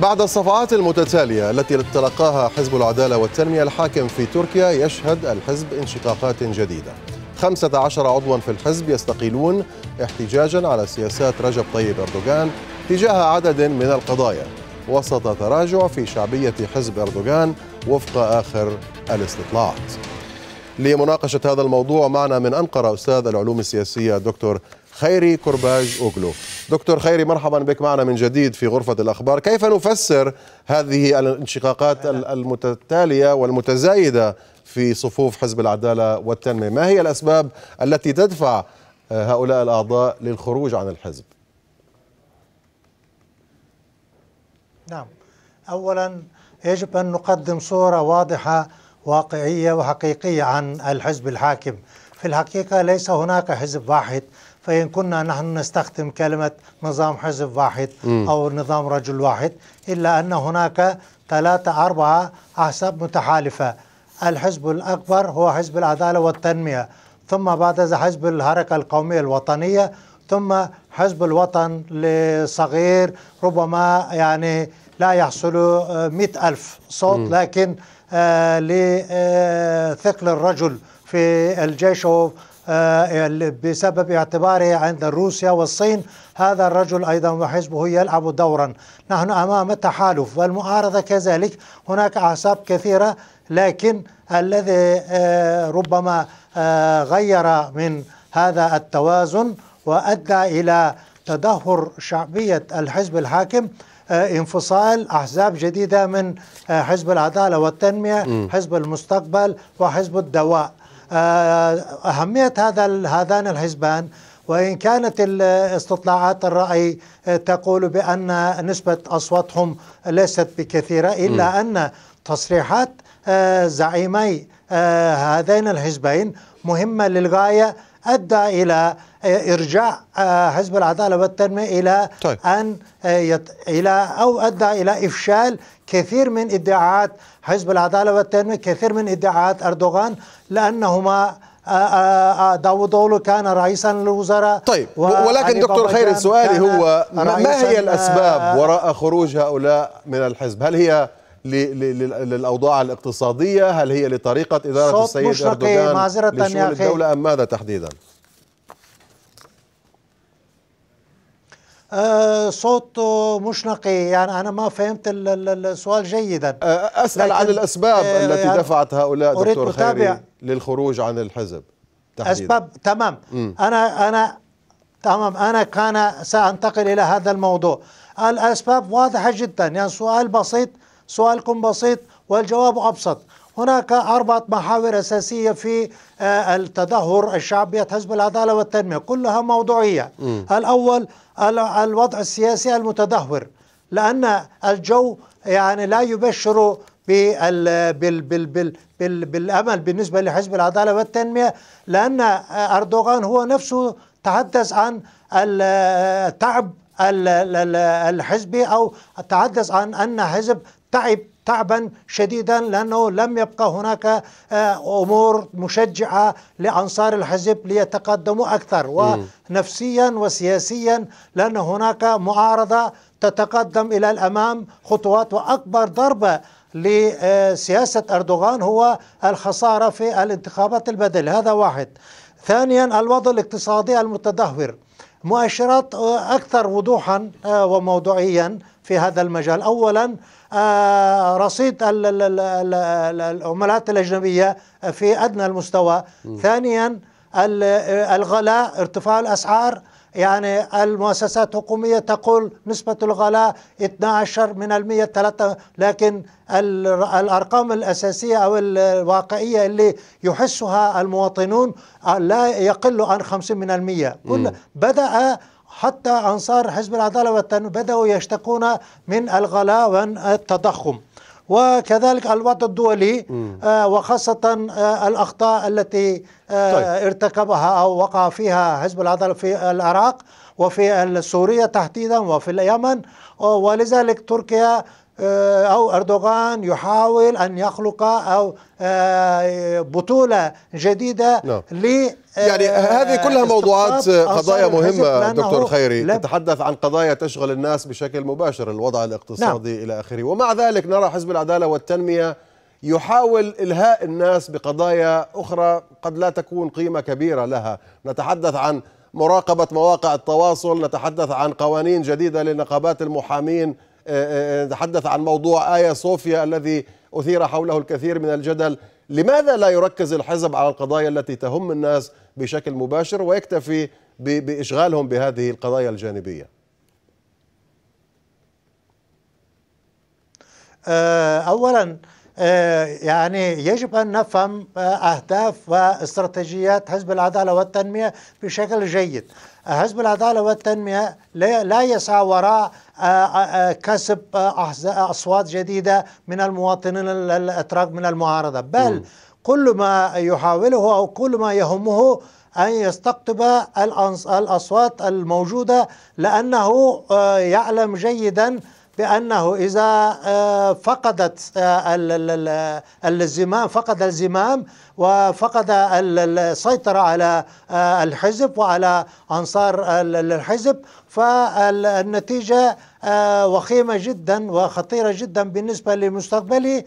بعد الصفعات المتتالية التي تلقاها حزب العدالة والتنمية الحاكم في تركيا يشهد الحزب انشقاقات جديدة 15 عضوا في الحزب يستقيلون احتجاجا على سياسات رجب طيب أردوغان تجاه عدد من القضايا وسط تراجع في شعبية حزب أردوغان وفق آخر الاستطلاعات لمناقشة هذا الموضوع معنا من أنقرة أستاذ العلوم السياسية الدكتور خيري كرباج أوغلو دكتور خيري مرحبا بك معنا من جديد في غرفة الأخبار كيف نفسر هذه الانشقاقات المتتالية والمتزايدة في صفوف حزب العدالة والتنمية ما هي الأسباب التي تدفع هؤلاء الأعضاء للخروج عن الحزب نعم أولا يجب أن نقدم صورة واضحة واقعية وحقيقية عن الحزب الحاكم في الحقيقة ليس هناك حزب واحد فإن كنا نحن نستخدم كلمة نظام حزب واحد أو نظام رجل واحد إلا أن هناك ثلاثة أربعة أحزاب متحالفة الحزب الأكبر هو حزب العدالة والتنمية ثم بعد ذلك حزب الحركة القومية الوطنية ثم حزب الوطن لصغير ربما يعني لا يحصل مئة ألف صوت لكن آه، لثقل الرجل في الجيش آه، بسبب اعتباره عند روسيا والصين هذا الرجل أيضا وحزبه يلعب دورا نحن أمام التحالف والمعارضة كذلك هناك أعصاب كثيرة لكن الذي آه، ربما آه، غير من هذا التوازن وأدى إلى تدهور شعبية الحزب الحاكم انفصال احزاب جديده من حزب العداله والتنميه، م. حزب المستقبل وحزب الدواء. آه، أهمية هذا هذان الحزبان وإن كانت استطلاعات الرأي آه، تقول بأن نسبة أصواتهم ليست بكثيرة إلا أن تصريحات آه، زعيمي هذين الحزبين مهمة للغاية ادى الى آه، ارجاع آه، حزب العداله والتنميه الى طيب. ان آه، يت... الى او ادى الى افشال كثير من ادعاءات حزب العداله والتنميه كثير من ادعاءات اردوغان لانهما اولو كان رئيسا للوزراء طيب ولكن دكتور خير سؤالي هو ما هي الاسباب وراء خروج هؤلاء من الحزب هل هي للأوضاع الاقتصادية هل هي لطريقة إدارة السيد أردوغان لشؤون الدولة أم ماذا تحديدا؟ آه صوت مشنقي يعني أنا ما فهمت السؤال جيدا آه، أسأل عن الأسباب آه التي يعني دفعت هؤلاء دكتور خيري للخروج عن الحزب تحديدا. أسباب تمام أنا أنا تمام أنا كان سأنتقل إلى هذا الموضوع الأسباب واضحة جدا يعني سؤال بسيط سؤالكم بسيط والجواب أبسط هناك أربعة محاور أساسية في آه، التدهور الشعبية حزب العدالة والتنمية كلها موضوعية م. الأول الوضع السياسي المتدهور لأن الجو يعني لا يبشر بال بال بال بال بال بالأمل بالنسبة لحزب العدالة والتنمية لأن آه، أردوغان هو نفسه تحدث عن التعب آه، الحزبي أو تحدث عن أن حزب تعب تعبا شديدا لانه لم يبقى هناك آه، امور مشجعه لانصار الحزب ليتقدموا اكثر ونفسيا وسياسيا لان هناك معارضه تتقدم الى الامام خطوات واكبر ضربه لسياسه اردوغان هو الخساره في الانتخابات البدل هذا واحد ثانيا الوضع الاقتصادي المتدهور مؤشرات آه، اكثر وضوحا آه، وموضوعيا في هذا المجال أولا آه، رصيد العملات الأجنبية في أدنى المستوى م. ثانيا الغلاء ارتفاع الأسعار يعني المؤسسات الحكومية تقول نسبة الغلاء 12 من المية 3 لكن الأرقام الأساسية أو الواقعية اللي يحسها المواطنون لا يقل عن 50 من المية كل بدأ حتى أنصار حزب العدالة والتن بدأوا يشتكون من الغلاء والتضخم وكذلك الوضع الدولي آه، وخاصة آه، الأخطاء التي آه، طيب. ارتكبها أو وقع فيها حزب العدالة في العراق وفي سوريا تحديدا وفي اليمن ولذلك تركيا آه، أو أردوغان يحاول أن يخلق أو آه، بطولة جديدة لا. نعم. ل آه، يعني هذه كلها موضوعات قضايا مهمة دكتور خيري تتحدث عن قضايا تشغل الناس بشكل مباشر الوضع الاقتصادي لا. نعم. إلى آخره ومع ذلك نرى حزب العدالة والتنمية يحاول إلهاء الناس بقضايا أخرى قد لا تكون قيمة كبيرة لها نتحدث عن مراقبة مواقع التواصل نتحدث عن قوانين جديدة لنقابات المحامين تحدث عن موضوع آيا صوفيا الذي أثير حوله الكثير من الجدل لماذا لا يركز الحزب على القضايا التي تهم الناس بشكل مباشر ويكتفي بإشغالهم بهذه القضايا الجانبية آه، أولا آه، يعني يجب أن نفهم آه، أهداف واستراتيجيات حزب العدالة والتنمية بشكل جيد حزب العدالة والتنمية لا يسعى وراء آه، كسب أصوات جديدة من المواطنين الأتراك من المعارضة بل كل ما يحاوله أو كل ما يهمه أن يستقطب الأصوات الموجودة لأنه يعلم جيدا بأنه إذا آه، فقدت آه، الزمام فقد الزمام وفقد السيطرة على آه، الحزب وعلى أنصار الحزب فالنتيجة وخيمة جدا وخطيرة جدا بالنسبة لمستقبله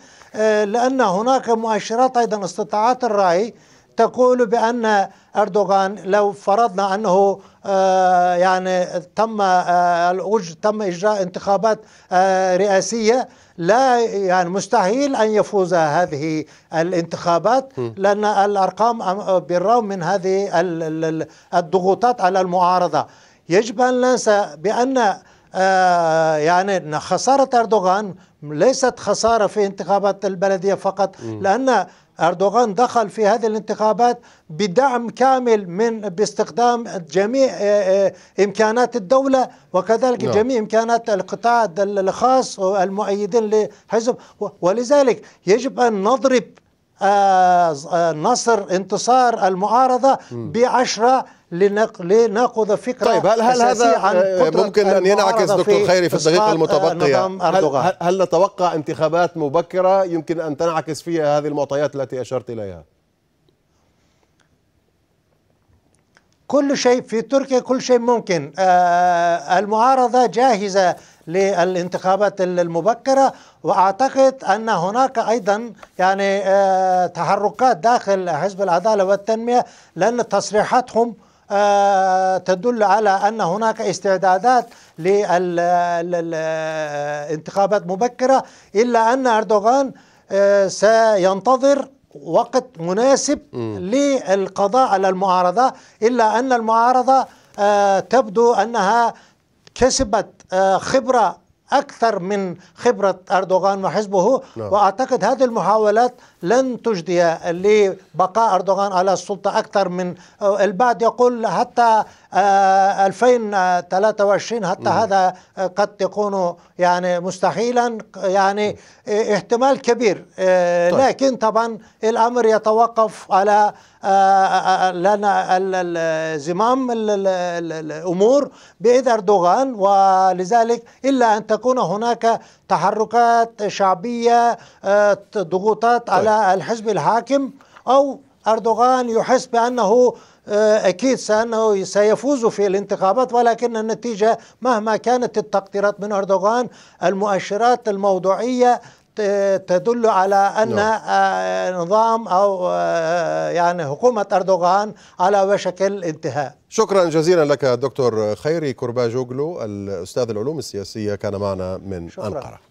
لأن هناك مؤشرات أيضا استطاعات الرأي تقول بأن أردوغان لو فرضنا أنه آه، يعني تم آه، تم إجراء انتخابات آه، رئاسية لا يعني مستحيل أن يفوز هذه الانتخابات لأن الأرقام بالرغم من هذه الضغوطات على المعارضة يجب أن ننسى بأن آه يعني خسارة أردوغان ليست خسارة في انتخابات البلدية فقط لأن أردوغان دخل في هذه الانتخابات بدعم كامل من باستخدام جميع آه، آه، إمكانات الدولة وكذلك لا. نعم. جميع إمكانات القطاع الخاص والمؤيدين لحزب ولذلك يجب أن نضرب آه، نصر انتصار المعارضة بعشرة لنقض فكره طيب هل هل هذا عن آه، ممكن ان ينعكس دكتور خيري في الدقيقه المتبقيه هل, هل نتوقع انتخابات مبكره يمكن ان تنعكس فيها هذه المعطيات التي اشرت اليها كل شيء في تركيا كل شيء ممكن آه المعارضه جاهزه للانتخابات المبكره واعتقد ان هناك ايضا يعني آه تحركات داخل حزب العداله والتنميه لان تصريحاتهم تدل على أن هناك استعدادات للانتخابات مبكرة إلا أن أردوغان آه، سينتظر وقت مناسب للقضاء على المعارضة إلا أن المعارضة آه، تبدو أنها كسبت آه، خبرة أكثر من خبرة أردوغان وحزبه نعم. وأعتقد هذه المحاولات لن تجدي لبقاء أردوغان على السلطة أكثر من آه، البعض يقول حتى 2023 آه، حتى هذا آه، قد تكون يعني مستحيلا يعني احتمال كبير آه، طيب. لكن طبعا الامر يتوقف على لنا زمام الامور بيد اردوغان ولذلك الا ان تكون هناك تحركات شعبيه ضغوطات طيب. على الحزب الحاكم او أردوغان يحس بأنه آه، أكيد سأنه سيفوز في الانتخابات ولكن النتيجة مهما كانت التقديرات من أردوغان المؤشرات الموضوعية تدل على ان نعم. آه، نظام او آه، يعني حكومه اردوغان على وشك الانتهاء. شكرا جزيلا لك دكتور خيري كرباجوغلو الاستاذ العلوم السياسيه كان معنا من شكرا. انقره.